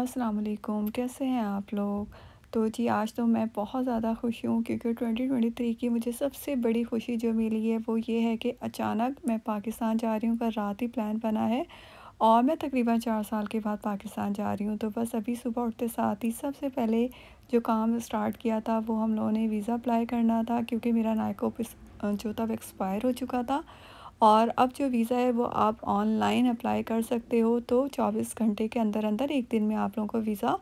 अस्सलाम वालेकुम कैसे हैं आप लोग तो जी आज तो मैं बहुत ज़्यादा खुश हूँ क्योंकि 2023 की मुझे सबसे बड़ी खुशी जो मिली है वो ये है कि अचानक मैं पाकिस्तान जा रही हूँ पर रात ही प्लान बना है और मैं तकरीबन चार साल के बाद पाकिस्तान जा रही हूँ तो बस अभी सुबह उठते साथ ही सबसे पहले जो काम स्टार्ट किया था वो हम लोगों ने वीज़ा अप्लाई करना था क्योंकि मेरा नायकोप जो तब एक्सपायर हो चुका था और अब जो वीज़ा है वो आप ऑनलाइन अप्लाई कर सकते हो तो 24 घंटे के अंदर अंदर एक दिन में आप लोगों को वीज़ा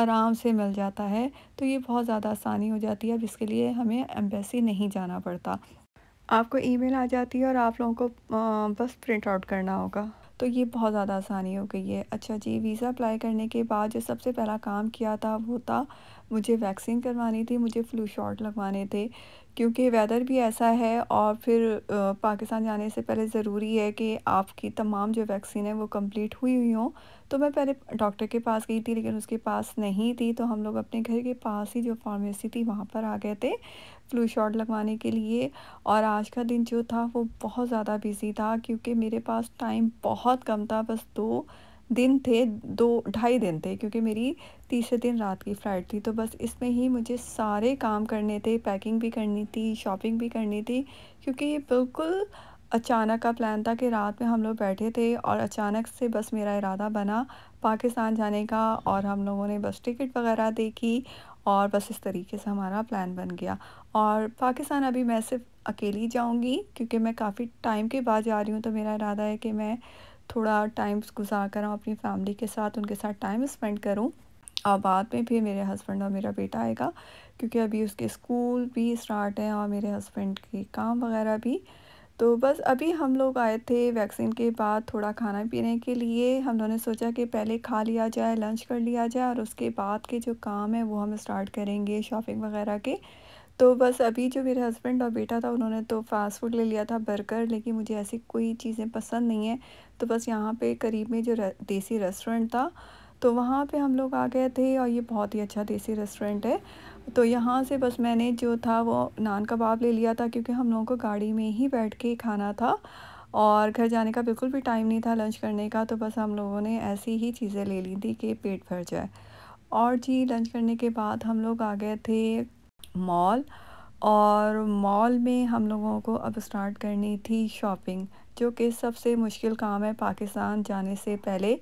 आराम से मिल जाता है तो ये बहुत ज़्यादा आसानी हो जाती है अब इसके लिए हमें एम्बेसी नहीं जाना पड़ता आपको ईमेल आ जाती है और आप लोगों को बस प्रिंट आउट करना होगा तो ये बहुत ज़्यादा आसानी हो गई है अच्छा जी वीज़ा अप्लाई करने के बाद जो सबसे पहला काम किया था वो था मुझे वैक्सीन करवानी थी मुझे फ्लू शॉट लगवाने थे क्योंकि वेदर भी ऐसा है और फिर पाकिस्तान जाने से पहले ज़रूरी है कि आपकी तमाम जो वैक्सीन है वो कंप्लीट हुई हुई हो तो मैं पहले डॉक्टर के पास गई थी लेकिन उसके पास नहीं थी तो हम लोग अपने घर के पास ही जो फार्मेसी थी वहाँ पर आ गए थे फ्लू शॉट लगवाने के लिए और आज का दिन जो था वो बहुत ज़्यादा बिज़ी था क्योंकि मेरे पास टाइम बहुत कम था बस दो दिन थे दो ढाई दिन थे क्योंकि मेरी तीसरे दिन रात की फ़्लाइट थी तो बस इसमें ही मुझे सारे काम करने थे पैकिंग भी करनी थी शॉपिंग भी करनी थी क्योंकि ये बिल्कुल अचानक का प्लान था कि रात में हम लोग बैठे थे और अचानक से बस मेरा इरादा बना पाकिस्तान जाने का और हम लोगों ने बस टिकट वगैरह देखी और बस इस तरीके से हमारा प्लान बन गया और पाकिस्तान अभी मैं सिर्फ अकेली जाऊंगी क्योंकि मैं काफ़ी टाइम के बाद जा रही हूँ तो मेरा इरादा है कि मैं थोड़ा टाइम गुजार करूँ अपनी फैमिली के साथ उनके साथ टाइम स्पेंड करूँ और बाद में फिर मेरे हस्बैंड और मेरा बेटा आएगा क्योंकि अभी उसके स्कूल भी स्टार्ट हैं और मेरे हस्बैंड के काम वगैरह भी तो बस अभी हम लोग आए थे वैक्सीन के बाद थोड़ा खाना पीने के लिए हम लोगों ने सोचा कि पहले खा लिया जाए लंच कर लिया जाए और उसके बाद के जो काम है वो हम स्टार्ट करेंगे शॉपिंग वगैरह के तो बस अभी जो मेरे हस्बैंड और बेटा था उन्होंने तो फास्ट फूड ले लिया था बर्गर लेकिन मुझे ऐसी कोई चीज़ें पसंद नहीं है तो बस यहाँ पे करीब में जो देसी रेस्टोरेंट था तो वहाँ पे हम लोग आ गए थे और ये बहुत ही अच्छा देसी रेस्टोरेंट है तो यहाँ से बस मैंने जो था वो नान कबाब ले लिया था क्योंकि हम लोगों को गाड़ी में ही बैठ के खाना था और घर जाने का बिल्कुल भी टाइम नहीं था लंच करने का तो बस हम लोगों ने ऐसी ही चीज़ें ले ली थी कि पेट भर जाए और जी लंच करने के बाद हम लोग आ गए थे मॉल और मॉल में हम लोगों को अब स्टार्ट करनी थी शॉपिंग जो कि सबसे मुश्किल काम है पाकिस्तान जाने से पहले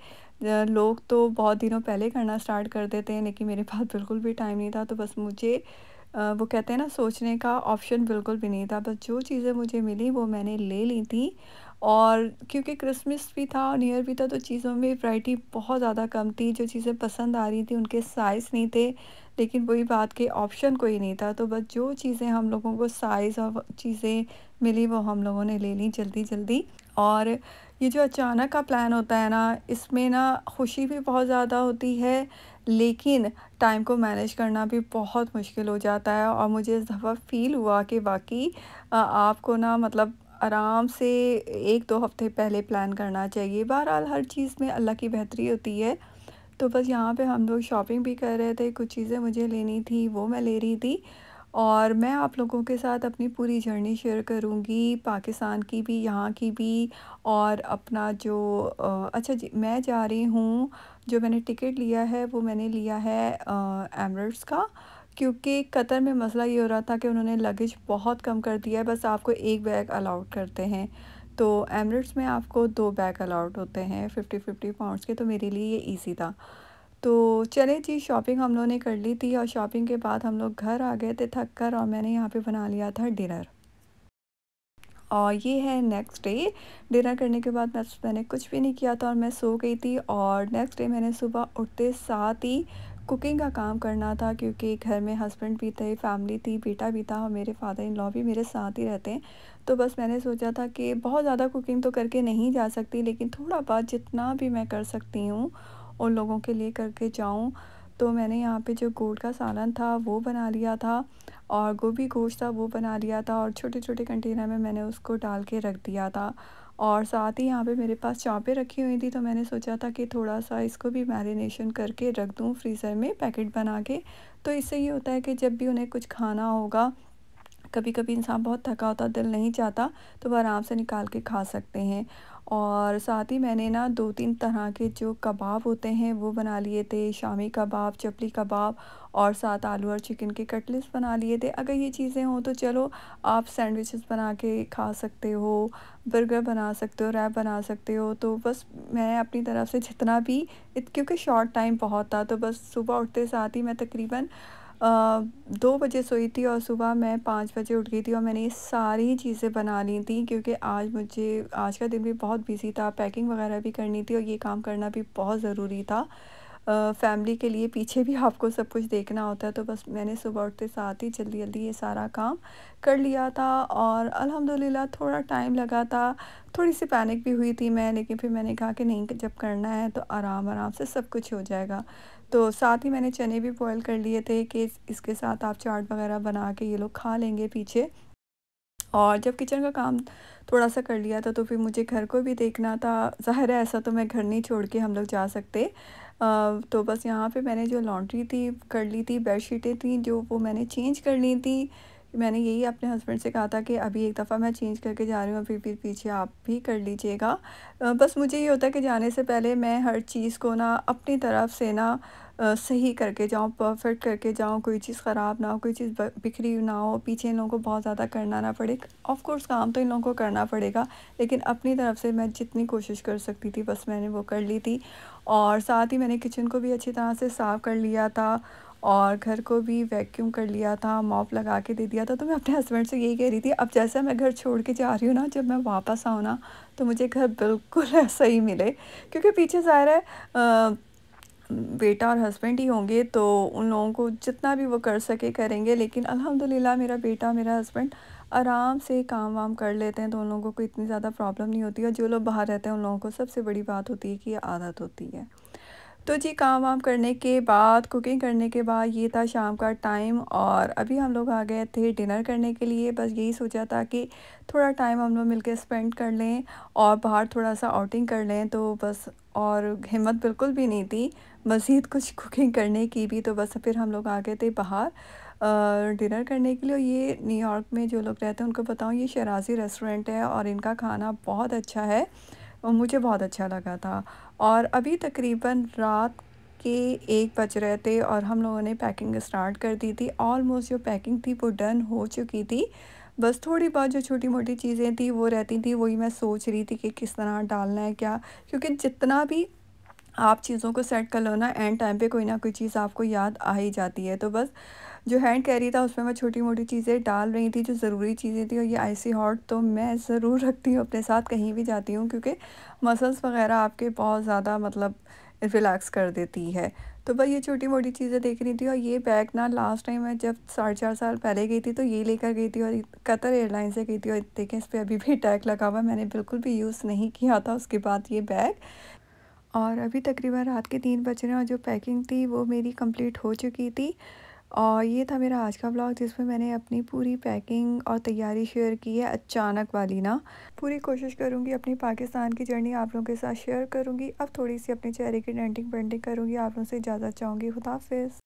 लोग तो बहुत दिनों पहले करना स्टार्ट कर देते हैं लेकिन मेरे पास बिल्कुल भी टाइम नहीं था तो बस मुझे वो कहते हैं ना सोचने का ऑप्शन बिल्कुल भी नहीं था बस जो चीज़ें मुझे मिली वो मैंने ले ली थी और क्योंकि क्रिसमस भी था और ईयर भी था तो चीज़ों में वैरायटी बहुत ज़्यादा कम थी जो चीज़ें पसंद आ रही थी उनके साइज़ नहीं थे लेकिन वही बात के ऑप्शन कोई नहीं था तो बस जो चीज़ें हम लोगों को साइज़ और चीज़ें मिली वो हम लोगों ने ले ली जल्दी जल्दी और ये जो अचानक का प्लान होता है ना इसमें ना खुशी भी बहुत ज़्यादा होती है लेकिन टाइम को मैनेज करना भी बहुत मुश्किल हो जाता है और मुझे इस दफ़ा फ़ील हुआ कि बाकी आपको ना मतलब आराम से एक दो हफ्ते पहले प्लान करना चाहिए बहरहाल हर चीज़ में अल्लाह की बेहतरी होती है तो बस यहाँ पे हम लोग शॉपिंग भी कर रहे थे कुछ चीज़ें मुझे लेनी थी वो मैं ले रही थी और मैं आप लोगों के साथ अपनी पूरी जर्नी शेयर करूँगी पाकिस्तान की भी यहाँ की भी और अपना जो अच्छा जी मैं जा रही हूँ जो मैंने टिकट लिया है वो मैंने लिया है एमरट्स का क्योंकि कतर में मसला ये हो रहा था कि उन्होंने लगेज बहुत कम कर दिया है बस आपको एक बैग अलाउड करते हैं तो एमरेट्स में आपको दो बैग अलाउड होते हैं फिफ्टी फिफ्टी पाउंड्स के तो मेरे लिए ये ईजी था तो चले जी शॉपिंग हम लोगों ने कर ली थी और शॉपिंग के बाद हम लोग घर आ गए थे थक कर और मैंने यहाँ पे बना लिया था डिनर और ये है नेक्स्ट डे डिनर करने के बाद मैं मैंने कुछ भी नहीं किया था और मैं सो गई थी और नेक्स्ट डे मैंने सुबह उठते साथ ही कुकिंग का काम करना था क्योंकि घर में हस्बैंड भी थे फैमिली थी बेटा भी था और मेरे फादर इन लॉ भी मेरे साथ ही रहते हैं तो बस मैंने सोचा था कि बहुत ज़्यादा कुकिंग तो करके नहीं जा सकती लेकिन थोड़ा बहुत जितना भी मैं कर सकती हूँ उन लोगों के लिए करके जाऊँ तो मैंने यहाँ पे जो गोड़ का सालन था वो बना लिया था और गोभी गोश्त था वो बना लिया था और छोटे छोटे कंटेनर में मैंने उसको डाल के रख दिया था और साथ ही यहाँ पे मेरे पास चाँपें रखी हुई थी तो मैंने सोचा था कि थोड़ा सा इसको भी मैरिनेशन करके रख दूँ फ्रीज़र में पैकेट बना के तो इससे ये होता है कि जब भी उन्हें कुछ खाना होगा कभी कभी इंसान बहुत थका होता दिल नहीं चाहता तो वह आराम से निकाल के खा सकते हैं और साथ ही मैंने ना दो तीन तरह के जो कबाब होते हैं वो बना लिए थे शामी कबाब चपली कबाब और साथ आलू और चिकन के कटलेट्स बना लिए थे अगर ये चीज़ें हों तो चलो आप सैंडविचेस बना के खा सकते हो बर्गर बना सकते हो रैप बना सकते हो तो बस मैं अपनी तरफ से जितना भी क्योंकि शॉर्ट टाइम बहुत था तो बस सुबह उठते साथ ही मैं तकरीबन दो बजे सोई थी और सुबह मैं पाँच बजे उठ गई थी और मैंने ये सारी चीज़ें बना ली थी क्योंकि आज मुझे आज का दिन भी बहुत बिजी था पैकिंग वगैरह भी करनी थी और ये काम करना भी बहुत ज़रूरी था फैमिली के लिए पीछे भी आपको सब कुछ देखना होता है तो बस मैंने सुबह उठते साथ ही जल्दी जल्दी ये सारा काम कर लिया था और अल्हम्दुलिल्लाह थोड़ा टाइम लगा था थोड़ी सी पैनिक भी हुई थी मैं लेकिन फिर मैंने कहा कि नहीं जब करना है तो आराम आराम से सब कुछ हो जाएगा तो साथ ही मैंने चने भी बॉयल कर लिए थे कि इसके साथ आप चाट वगैरह बना के ये लोग खा लेंगे पीछे और जब किचन का काम थोड़ा सा कर लिया था तो फिर मुझे घर को भी देखना था ज़ाहिर है ऐसा तो मैं घर नहीं छोड़ के हम लोग जा सकते आ, तो बस यहाँ पे मैंने जो लॉन्ड्री थी कर ली थी बेडशीटें थी जो वो मैंने चेंज कर ली थी मैंने यही अपने हस्बैंड से कहा था कि अभी एक दफ़ा मैं चेंज करके जा रही हूँ फिर फिर पीछे आप भी कर लीजिएगा बस मुझे ये होता है कि जाने से पहले मैं हर चीज़ को ना अपनी तरफ से ना सही करके जाऊँ परफेक्ट करके जाऊँ कोई चीज़ ख़राब ना हो कोई चीज़ बिखरी ना हो पीछे इन लोगों को बहुत ज़्यादा करना ना पड़े ऑफ़ कोर्स काम तो इन लोगों को करना पड़ेगा लेकिन अपनी तरफ से मैं जितनी कोशिश कर सकती थी बस मैंने वो कर ली थी और साथ ही मैंने किचन को भी अच्छी तरह से साफ़ कर लिया था और घर को भी वैक्यूम कर लिया था मॉप लगा के दे दिया था तो मैं अपने हस्बैंड से यही कह रही थी अब जैसे मैं घर छोड़ के जा रही हूँ ना जब मैं वापस आऊँ ना तो मुझे घर बिल्कुल ऐसा ही मिले क्योंकि पीछे ज़ाहिर है बेटा और हस्बैंड ही होंगे तो उन लोगों को जितना भी वो कर सके करेंगे लेकिन अलहमदिल्ला मेरा बेटा मेरा हस्बैंड आराम से काम वाम कर लेते हैं तो उन लोगों को इतनी ज़्यादा प्रॉब्लम नहीं होती और जो लोग बाहर रहते हैं उन लोगों को सबसे बड़ी बात होती है कि आदत होती है तो जी काम वाम करने के बाद कुकिंग करने के बाद ये था शाम का टाइम और अभी हम लोग आ गए थे डिनर करने के लिए बस यही सोचा था कि थोड़ा टाइम हम लोग मिलके स्पेंड कर लें और बाहर थोड़ा सा आउटिंग कर लें तो बस और हिम्मत बिल्कुल भी नहीं थी मज़ीद कुछ कुकिंग करने की भी तो बस फिर हम लोग आ गए थे बाहर डिनर करने के लिए ये न्यूयॉर्क में जो लोग रहते हैं उनको बताऊँ ये शराजी रेस्टोरेंट है और इनका खाना बहुत अच्छा है और मुझे बहुत अच्छा लगा था और अभी तकरीबन रात के एक बज रहे थे और हम लोगों ने पैकिंग स्टार्ट कर दी थी ऑलमोस्ट जो पैकिंग थी वो डन हो चुकी थी बस थोड़ी बहुत जो छोटी मोटी चीज़ें थी वो रहती थी वही मैं सोच रही थी कि किस तरह डालना है क्या क्योंकि जितना भी आप चीज़ों को सेट कर लो ना एंड टाइम पे कोई ना कोई चीज़ आपको याद आ ही जाती है तो बस जो हैंड कैरी था उसमें मैं छोटी मोटी चीज़ें डाल रही थी जो ज़रूरी चीज़ें थी और ये आईसी हॉट तो मैं ज़रूर रखती हूँ अपने साथ कहीं भी जाती हूँ क्योंकि मसल्स वगैरह आपके बहुत ज़्यादा मतलब रिलैक्स कर देती है तो बस ये छोटी मोटी चीज़ें देख रही थी और ये बैग ना लास्ट टाइम मैं जब साढ़े चार साल पहले गई थी तो ये लेकर गई थी और कतर एयरलाइन से गई थी और देखें इस पर अभी भी टैग लगा हुआ मैंने बिल्कुल भी यूज़ नहीं किया था उसके बाद ये बैग और अभी तकरीबन रात के तीन बज रहे हैं और जो पैकिंग थी वो मेरी कंप्लीट हो चुकी थी और ये था मेरा आज का ब्लॉग जिसमें मैंने अपनी पूरी पैकिंग और तैयारी शेयर की है अचानक वाली ना पूरी कोशिश करूँगी अपनी पाकिस्तान की जर्नी आप लोगों के साथ शेयर करूँगी अब थोड़ी सी अपने चेहरे की डेंटिंग पेंटिंग करूँगी आप लोगों से इजाज़त चाहूँगी खुदाफिज